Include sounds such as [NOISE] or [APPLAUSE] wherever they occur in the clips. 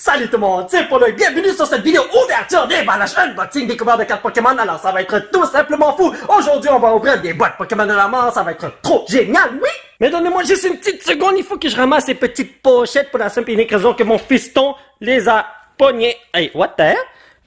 Salut tout le monde, c'est Paul bienvenue sur cette vidéo ouverture des ballages unboxing découvert de cartes Pokémon. Alors ça va être tout simplement fou. Aujourd'hui on va ouvrir des boîtes Pokémon de la mort, ça va être trop génial, oui mais donnez-moi juste une petite seconde, il faut que je ramasse ces petites pochettes pour la simple et unique raison que mon fiston les a pognées. Hey, what the hell?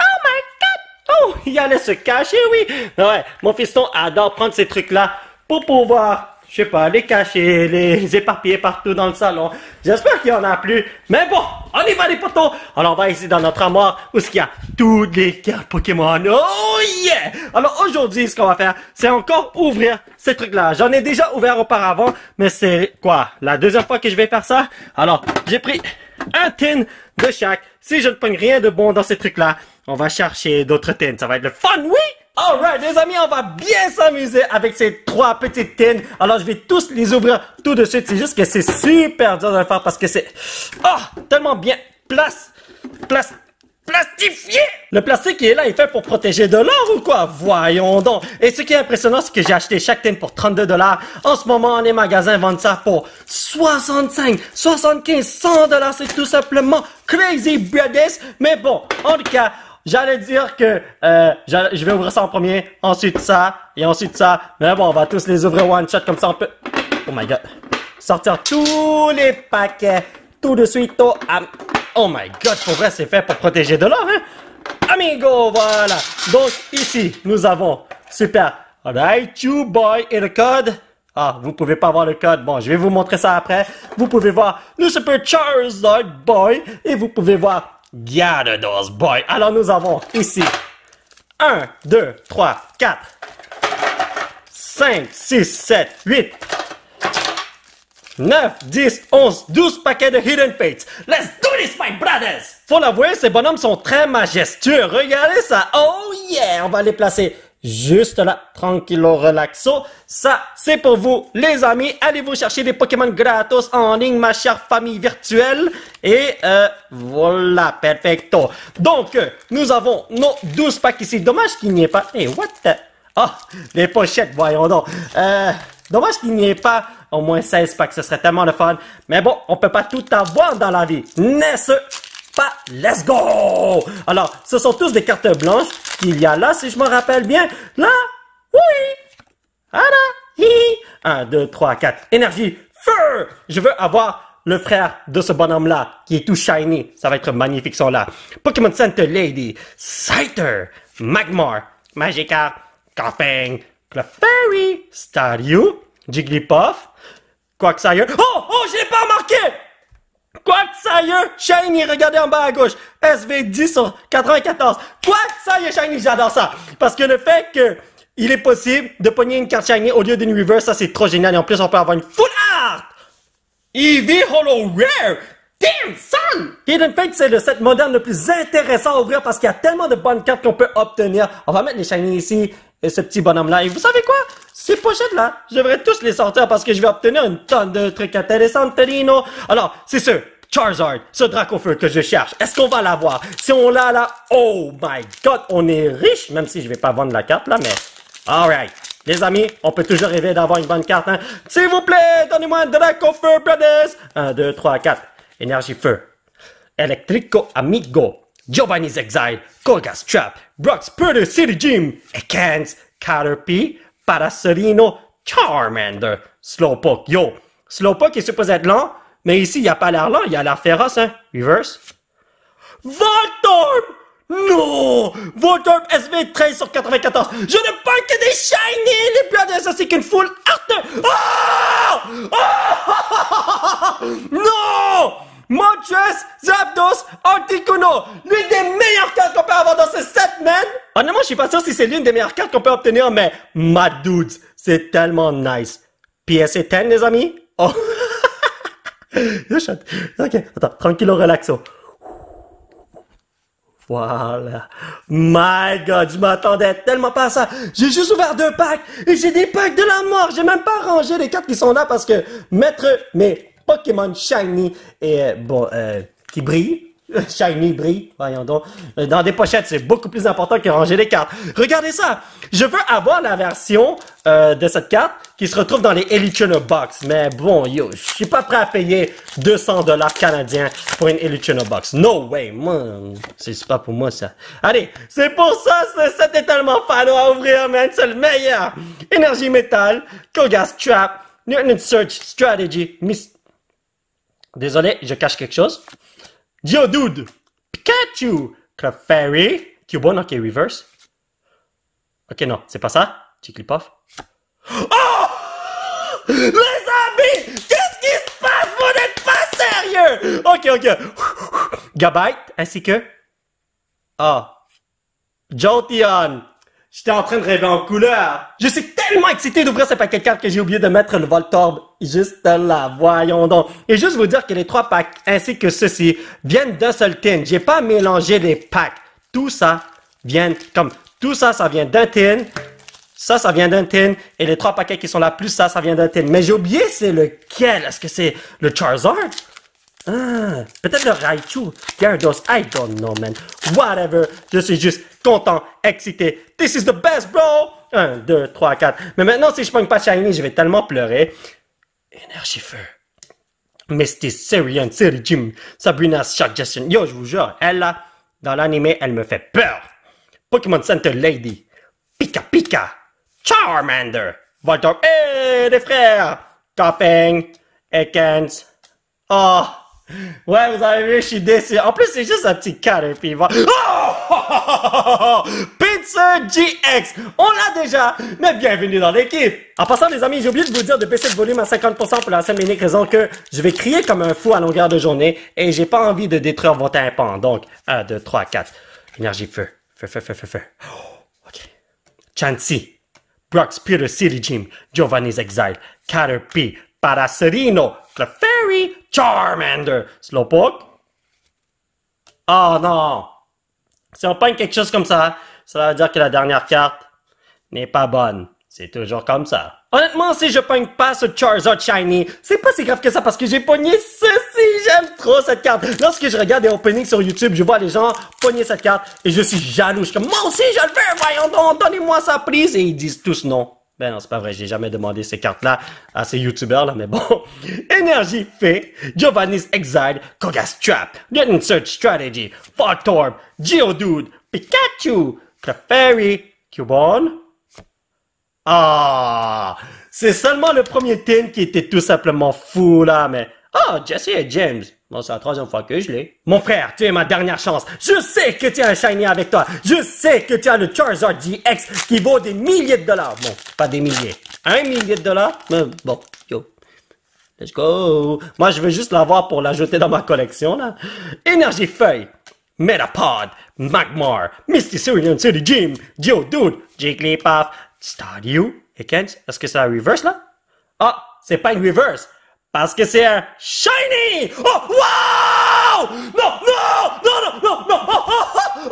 Oh my god! Oh, il allait se cacher, oui! Ouais, mon fiston adore prendre ces trucs-là pour pouvoir je sais pas, les cacher, les, éparpiller partout dans le salon. J'espère qu'il y en a plus. Mais bon, on y va les potos. Alors on va ici dans notre armoire où ce qu'il y a toutes les cartes Pokémon. Oh yeah! Alors aujourd'hui, ce qu'on va faire, c'est encore ouvrir ces trucs-là. J'en ai déjà ouvert auparavant, mais c'est quoi? La deuxième fois que je vais faire ça? Alors, j'ai pris un tin de chaque. Si je ne prends rien de bon dans ces trucs-là, on va chercher d'autres tins. Ça va être le fun, oui! Alright, les amis, on va bien s'amuser avec ces trois petites tines. Alors, je vais tous les ouvrir tout de suite. C'est juste que c'est super dur de le faire parce que c'est oh, tellement bien place, place, plastifié. Le plastique qui est là est fait pour protéger de l'or ou quoi? Voyons donc. Et ce qui est impressionnant, c'est que j'ai acheté chaque tin pour 32 dollars. En ce moment, les magasins vendent ça pour 65, 75, 100 dollars. C'est tout simplement crazy, brothers. Mais bon, en tout cas, J'allais dire que euh, je vais ouvrir ça en premier, ensuite ça, et ensuite ça. Mais bon, on va tous les ouvrir one shot comme ça on peut... Oh my god. Sortir tous les paquets, tout de suite. Oh, oh my god, pour vrai, c'est fait pour protéger de l'or, hein? Amigo, voilà. Donc ici, nous avons... Super. right, you boy. Et le code? Ah, vous pouvez pas voir le code. Bon, je vais vous montrer ça après. Vous pouvez voir le Super Charizard Boy. Et vous pouvez voir Garde those boy. Alors nous avons ici 1, 2, 3, 4, 5, 6, 7, 8, 9, 10, 11, 12 paquets de Hidden Fates. Let's do this, my brothers! Faut l'avouer, ces bonhommes sont très majestueux. Regardez ça! Oh yeah! On va les placer juste là, tranquillo, relaxo. Ça, c'est pour vous, les amis. Allez vous chercher des Pokémon gratos en ligne, ma chère famille virtuelle. Et euh, voilà, perfecto. Donc, euh, nous avons nos 12 packs ici. Dommage qu'il n'y ait pas... Eh, what the... Oh, les pochettes, voyons donc. Euh, dommage qu'il n'y ait pas au moins 16 packs. Ce serait tellement le fun. Mais bon, on peut pas tout avoir dans la vie. N'est-ce pas? Let's go! Alors, ce sont tous des cartes blanches qu'il y a là, si je me rappelle bien. Là, oui! Ah là! 1, 2, 3, 4. Énergie, feu! Je veux avoir le frère de ce bonhomme-là, qui est tout shiny. Ça va être magnifique, son là. Pokémon Center Lady, Scyther, Magmar, Magica. camping Clefairy, Staryu, Jigglypuff, Quacksire... Oh! Oh, je l'ai pas remarqué! Quacksire Shiny, regardez en bas à gauche. SV10 sur 94. Quacksire Shiny, j'adore ça. Parce que le fait que il est possible de pogner une carte Shiny au lieu d'une Reverse, ça c'est trop génial. Et en plus, on peut avoir une Full Art! Eevee Hollow Rare! Damn son! Hidden Fate, c'est le set moderne le plus intéressant à ouvrir parce qu'il y a tellement de bonnes cartes qu'on peut obtenir. On va mettre les Shiny ici et ce petit bonhomme-là. Et vous savez quoi? Ces pochettes-là, je devrais tous les sortir parce que je vais obtenir une tonne de trucs intéressants, Torino. Alors, c'est ce Charizard, ce Dracofeu que je cherche, est-ce qu'on va l'avoir? Si on l'a là, oh my god, on est riche, même si je vais pas vendre la carte là, mais... Alright. Les amis, on peut toujours rêver d'avoir une bonne carte, hein? S'il vous plaît, donnez-moi un Dracofeu, brothers! 1, 2, 3, 4. Énergie feu. Electrico Amigo. Giovanni's Exile. Koga's Trap. Brock's Purder City Gym. Ekans. Caterpie. Parasolino Charmander, Slowpoke. Yo, Slowpoke est supposé être lent, mais ici, il a pas l'air lent, il a l'air féroce, hein. Reverse. Voltorb! Non! Voltorb SV13 sur 94! Je ne parle que des shiny! Les plus ça c'est qu'une foule arte! Oh! oh! [LAUGHS] non! Honnêtement, ah je suis pas sûr si c'est l'une des meilleures cartes qu'on peut obtenir, mais Mad Dudes, c'est tellement nice. ps 10, les amis? Oh! [LAUGHS] ok, attends, tranquille, relaxo. Oh. Voilà. My God, je m'attendais tellement pas à ça. J'ai juste ouvert deux packs et j'ai des packs de la mort. J'ai même pas rangé les cartes qui sont là parce que mettre mes Pokémon Shiny et euh, bon, euh, qui brillent, [LAUGHS] Shiny brille, voyons donc. Euh, dans des pochettes, c'est beaucoup plus important que ranger les cartes. Regardez ça! Je veux avoir la version euh, de cette carte qui se retrouve dans les Eluchina Box. Mais bon, yo, je suis pas prêt à payer 200 dollars canadiens pour une Eluchina Box. No way, moi, c'est pas pour moi ça. Allez, c'est pour ça, c'était tellement fan à ouvrir, man, c'est le meilleur! Énergie métal, Kogas Trap, Newton Search Strategy, Miss... Désolé, je cache quelque chose. Yo, dude! Pikachu! Clefairy! Cubone, ok, reverse. Ok, non, c'est pas ça. off Oh! Les amis! Qu'est-ce qui se passe? Vous n'êtes pas sérieux! Ok, ok. Gabite, ainsi que... Ah. Oh. Jolteon! J'étais en train de rêver en couleur. Je suis tellement excité d'ouvrir ce paquet de cartes que j'ai oublié de mettre le Voltorb juste là. Voyons donc. Et juste vous dire que les trois packs ainsi que ceux-ci viennent d'un seul tin. J'ai pas mélangé les packs. Tout ça vient comme tout ça, ça vient d'un tin. Ça, ça vient d'un tin. Et les trois paquets qui sont là, plus ça, ça vient d'un tin. Mais j'ai oublié c'est lequel. Est-ce que c'est le Charizard? Ah, peut-être le Raichu. Gyarados, I don't know, man. Whatever. Je suis juste content, excité. This is the best, bro! 1, 2, 3, 4. Mais maintenant, si je pogne pas Shiny, je vais tellement pleurer. Énergie feu. Misty, Syrian, Siri Jim, Sabrina, Suggestion. Yo, je vous jure, elle, là, dans l'anime, elle me fait peur. Pokémon Center Lady. Pika Pika. Charmander. Voltor. Hé, les frères! Coughing. Ekans. Oh! Ouais, vous avez vu, je suis déçu. En plus, c'est juste un petit va... Oh! Oh, [LAUGHS] Pizza GX, on l'a déjà, mais bienvenue dans l'équipe. En passant les amis, j'ai oublié de vous dire de baisser le volume à 50% pour la simple unique raison que je vais crier comme un fou à longueur de journée et j'ai pas envie de détruire vos tympans. Donc, 1, 2, 3, 4. Énergie feu, feu, feu, feu, feu, feu. [GASPS] ok. Chansey, Brock's Peter City Gym, Giovanni's Exile, Caterpie, Paracerino, Clefairy, Charmander, Slowpoke. Oh non! Si on pogne quelque chose comme ça, ça veut dire que la dernière carte n'est pas bonne. C'est toujours comme ça. Honnêtement, si je pogne pas ce Charizard Shiny, c'est pas si grave que ça parce que j'ai pogné ceci. J'aime trop cette carte. Lorsque je regarde des openings sur YouTube, je vois les gens pogner cette carte et je suis jaloux. comme, moi aussi je le veux, voyons donc, donnez-moi sa prise. Et ils disent tous non. Ben non, c'est pas vrai, j'ai jamais demandé ces cartes-là à ces youtubeurs là, mais bon. [LAUGHS] Énergie Fée, Giovanni's Exile, Kogas Trap, getting Search Strategy, Fortorb, Geodude, Pikachu, Clefairy, Cubone. Ah! C'est seulement le premier team qui était tout simplement fou là, mais. oh, Jesse et James, Bon, c'est la troisième fois que je l'ai. Mon frère, tu es ma dernière chance. Je sais que tu as un shiny avec toi. Je sais que tu as le Charizard GX qui vaut des milliers de dollars. Bon, pas des milliers. Un millier de dollars? Mais bon, yo. Let's go. Moi, je veux juste l'avoir pour l'ajouter dans ma collection, là. Énergie feuille. Metapod. Magmar. Misty Syrian City Gym. Dude, Jigglypuff. Stardew. Kench, Est-ce que c'est la reverse, là? Ah, c'est pas une reverse. Parce que c'est un shiny! Oh, wow! Non, non, non, non, non, non! Oh, oh, oh,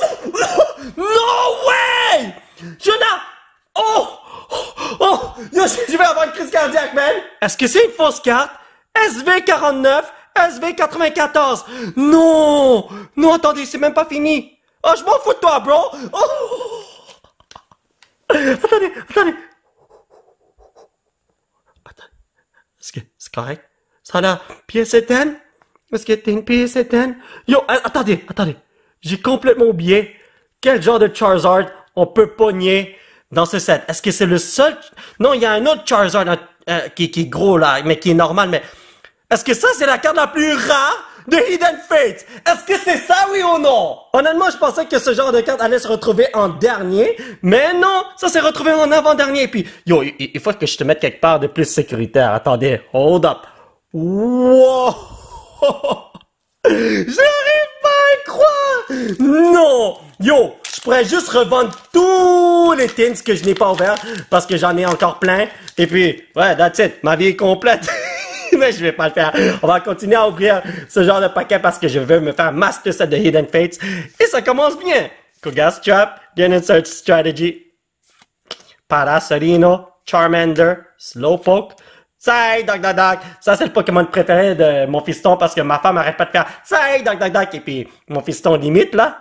oh, oh what the? Oh, no way! Je n'ai... Oh! Oh! Yo, je vais avoir une crise cardiaque, man! Est-ce que c'est une fausse carte? SV49, SV94! Non! Non, attendez, c'est même pas fini! Oh, je m'en fous de toi, bro! Oh! Attendez, attendez, Est-ce que c'est correct. Ça la pièce éteinte? Est-ce que t'es une pièce éteinte? Yo, attendez, attendez. J'ai complètement oublié quel genre de Charizard on peut pogner dans ce set. Est-ce que c'est le seul? Non, il y a un autre Charizard euh, qui, qui est gros là, mais qui est normal, mais est-ce que ça c'est la carte la plus rare The Hidden Fates. Est-ce que c'est ça, oui ou non? Honnêtement, je pensais que ce genre de carte allait se retrouver en dernier, mais non, ça s'est retrouvé en avant-dernier. et Puis, yo, il faut que je te mette quelque part de plus sécuritaire. Attendez, hold up. Wow! [LAUGHS] J'arrive pas à croire! Non! Yo, je pourrais juste revendre tous les tins que je n'ai pas ouverts parce que j'en ai encore plein. Et puis, ouais, that's it, ma vie est complète. [LAUGHS] [LAUGHS] mais je vais pas le faire. On va continuer à ouvrir ce genre de paquet parce que je veux me faire master set de Hidden Fates. Et ça commence bien. Cougar Trap, Ganon Search Strategy, Parasolino, Charmander, Slowpoke, Ça, c'est le Pokémon préféré de mon fiston parce que ma femme arrête pas de faire Tsai, Dog Et puis, mon fiston limite, là.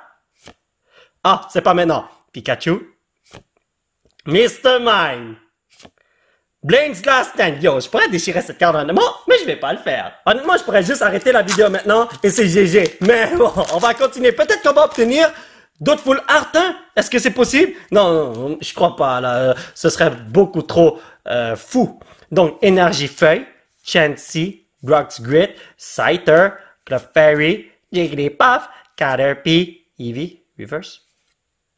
Ah, c'est pas maintenant. Pikachu. Mr. Mime. Blaine's Last Stand. Yo, je pourrais déchirer cette carte honnêtement, mais je vais pas le faire. Honnêtement, je pourrais juste arrêter la vidéo maintenant et c'est GG. Mais bon, on va continuer. Peut-être qu'on va obtenir d'autres full art. Hein? Est-ce que c'est possible? Non, non, je crois pas. Là, euh, ce serait beaucoup trop euh, fou. Donc, Energy Feuille, Chansey, Grox Grit, Scyther, Clefairy, Jigglypuff, Caterpie, Eevee, Reverse.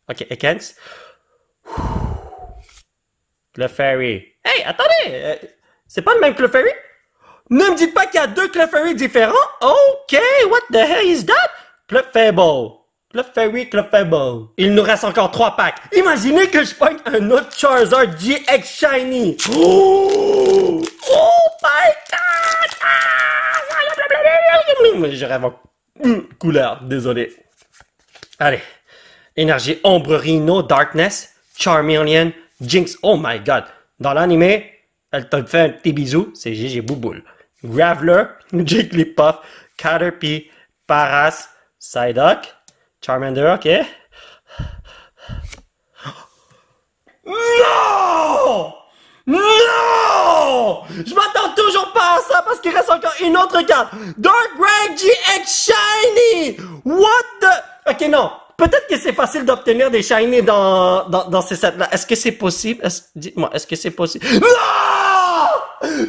Ok, Ekans. Clefairy, Hey, attendez! Euh, c'est pas le même Clefairy? Ne me dites pas qu'il y a deux Clefairy différents? Ok, what the hell is that? Clefable. Clefairy, Clefable. Il nous reste encore trois packs. Imaginez que je pogne un autre Charizard GX Shiny. Oh! Oh my god! Ah! Je rêve en couleur, désolé. Allez. Énergie Ombre Rhino, Darkness, Charmeleon, Jinx. Oh my god. Dans l'anime, elle te fait un petit bisou, c'est GG Bouboule. Graveler, [LAUGHS] Jigglypuff, Caterpie, Paras, Psyduck, Charmander, ok? Non! Non! Je m'attends toujours pas à ça parce qu'il reste encore une autre carte. Dark Reggie GX Shiny! What the... Ok, non peut-être que c'est facile d'obtenir des shiny dans, dans, dans ces sets-là. Est-ce que c'est possible? Est Dites-moi, est-ce que c'est possible? Non! [LAUGHS]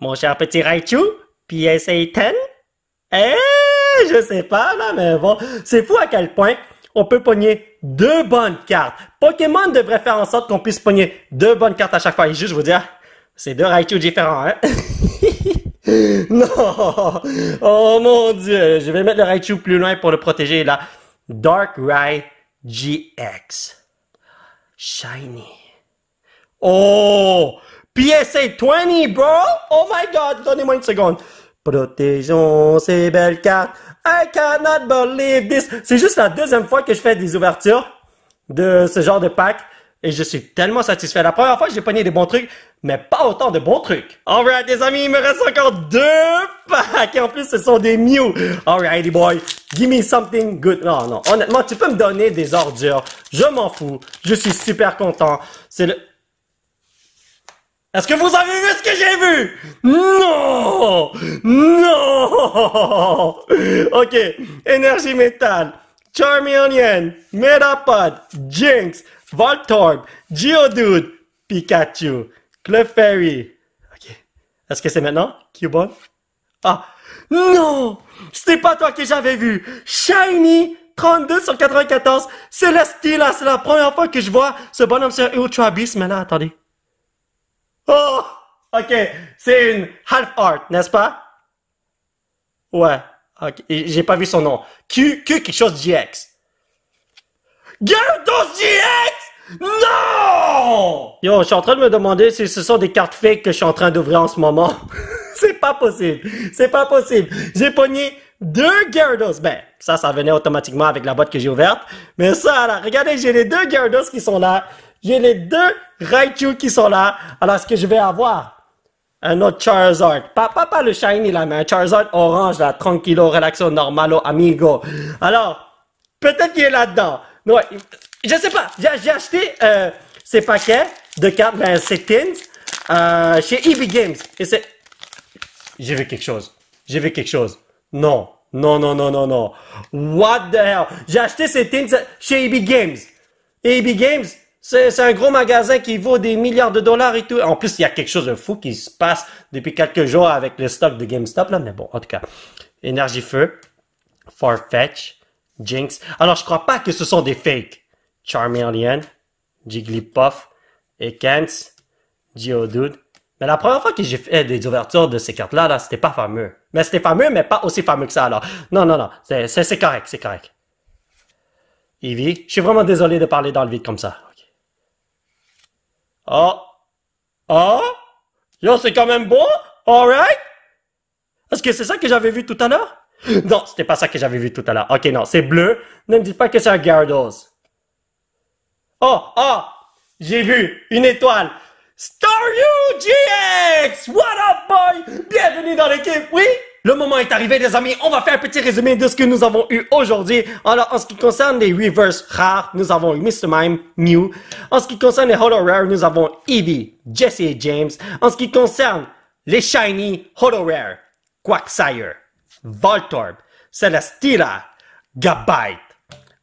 Mon cher petit Raichu, PSA 10? Eh, je sais pas, là, mais bon. C'est fou à quel point on peut pogner deux bonnes cartes. Pokémon devrait faire en sorte qu'on puisse pogner deux bonnes cartes à chaque fois. Et juste vous dire, c'est deux Raichu différents, hein? [LAUGHS] [LAUGHS] Non! Oh mon dieu! Je vais mettre le Raichu plus loin pour le protéger là. Dark Rai GX. Shiny. Oh! PSA 20, bro! Oh my god! Donnez-moi une seconde. Protégeons ces belles cartes. I cannot believe this. C'est juste la deuxième fois que je fais des ouvertures de ce genre de pack. Et je suis tellement satisfait. La première fois, j'ai pogné des bons trucs, mais pas autant de bons trucs. Alright, les amis, il me reste encore deux packs. Et en plus, ce sont des Mew. Alrighty boy, give me something good. Non, non, honnêtement, tu peux me donner des ordures. Je m'en fous. Je suis super content. C'est le... Est-ce que vous avez vu ce que j'ai vu Non Non Ok, énergie métal, Charmeleon, Metapod, Jinx, Voltorb, Geodude, Pikachu, Clefairy. Ok. Est-ce que c'est maintenant? Cubone? Ah! Non! C'était pas toi que j'avais vu! Shiny 32 sur 94, là c'est la première fois que je vois ce bonhomme sur Ultra Beast. Mais là, attendez. Oh! Ok, c'est une half art, n'est-ce pas? Ouais. Ok, j'ai pas vu son nom. Q, Q quelque chose GX. Gyarados GX Non Yo, je suis en train de me demander si ce sont des cartes fake que je suis en train d'ouvrir en ce moment. [LAUGHS] c'est pas possible. C'est pas possible. J'ai pogné deux Gyarados. Ben, ça, ça venait automatiquement avec la boîte que j'ai ouverte. Mais ça, là, regardez, j'ai les deux Gyarados qui sont là. J'ai les deux Raichu qui sont là. Alors, ce que je vais avoir un autre Charizard? Pas, pas, le Shiny, là, mais un Charizard orange, là, tranquillo, relaxo, normalo, amigo. Alors, peut-être qu'il est là-dedans. Ouais. Je sais pas. J'ai acheté euh, ces paquets de cartes, ben, ces tins, euh, chez EB Games. Et c'est. J'ai vu quelque chose. J'ai vu quelque chose. Non. Non, non, non, non, non. What the hell? J'ai acheté ces tins chez EB Games. EB e Games, c'est un gros magasin qui vaut des milliards de dollars et tout. En plus, il y a quelque chose de fou qui se passe depuis quelques jours avec le stock de GameStop, là. Mais bon, en tout cas. Énergie Feu. Farfetch. Jinx. Alors, je crois pas que ce sont des fakes. Charmeleon, Jigglypuff, Ekans, Geodude. Mais la première fois que j'ai fait des ouvertures de ces cartes-là, là, c'était pas fameux. Mais c'était fameux, mais pas aussi fameux que ça, alors. Non, non, non. C'est correct, c'est correct. Evie, je suis vraiment désolé de parler dans le vide comme ça. Oh. Oh. Yo, c'est quand même bon. Alright. Est-ce que c'est ça que j'avais vu tout à l'heure? [LAUGHS] non, c'était pas ça que j'avais vu tout à l'heure. Ok, non, c'est bleu. Ne me dites pas que c'est un Gyarados. Oh, oh, j'ai vu une étoile. Star GX! What up, boy? Bienvenue dans l'équipe, oui? Le moment est arrivé, les amis. On va faire un petit résumé de ce que nous avons eu aujourd'hui. Alors, en ce qui concerne les reverse rares, nous avons Mr. Mime, New. En ce qui concerne les holo Rare, nous avons Eevee, Jesse et James. En ce qui concerne les Shiny holo Rare, Quacksire Voltorb, Celestira, Gabite.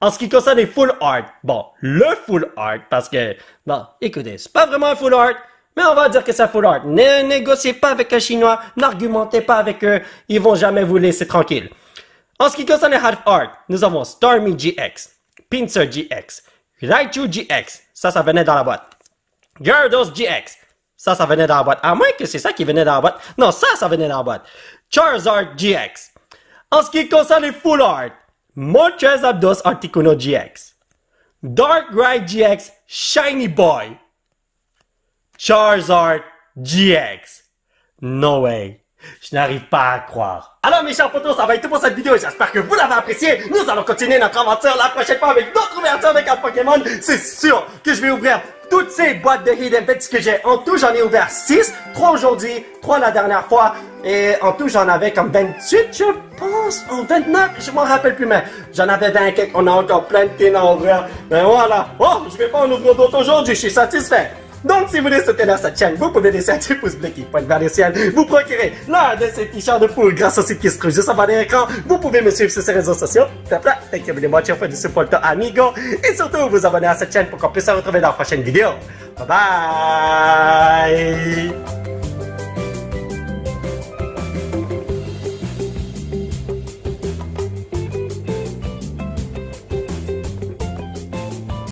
En ce qui concerne les full art, bon, le full art, parce que, bon, écoutez, c'est pas vraiment un full art, mais on va dire que c'est full art. Ne négociez pas avec un Chinois, n'argumentez pas avec eux, ils vont jamais vous laisser tranquille. En ce qui concerne les half art, nous avons Stormy GX, Pincer GX, Raichu GX, ça, ça venait dans la boîte. Gyarados GX, ça, ça venait dans la boîte. À moins que c'est ça qui venait dans la boîte. Non, ça, ça venait dans la boîte. Charizard GX. En ce qui concerne Full Art, Montrez Abdos Articuno GX. Dark Ride GX Shiny Boy. Charizard GX. No way. Je n'arrive pas à croire. Alors mes chers potos, ça va être tout pour cette vidéo. J'espère que vous l'avez apprécié. Nous allons continuer notre aventure la prochaine fois avec d'autres ouvertures de cartes Pokémon. C'est sûr que je vais ouvrir toutes ces boîtes de Hidden Pets que j'ai. En tout, j'en ai ouvert 6. 3 aujourd'hui, 3 la dernière fois. Et en tout, j'en avais comme 28, je pense. En 29, je m'en rappelle plus, mais j'en avais 20 On a encore plein de pins à Mais voilà. Oh, je vais pas en ouvrir d'autres aujourd'hui. Je suis satisfait. Donc, si vous voulez soutenir cette chaîne, vous pouvez laisser un petit pouce bleu qui pointe vers le ciel, vous procurer l'un de ces t-shirts de poule grâce au site qui se trouve juste en bas de l'écran. Vous pouvez me suivre sur ces réseaux sociaux. T'as plein, moi tu du support amigo. Et surtout, vous abonner à cette chaîne pour qu'on puisse se retrouver dans la prochaine vidéo. Bye bye!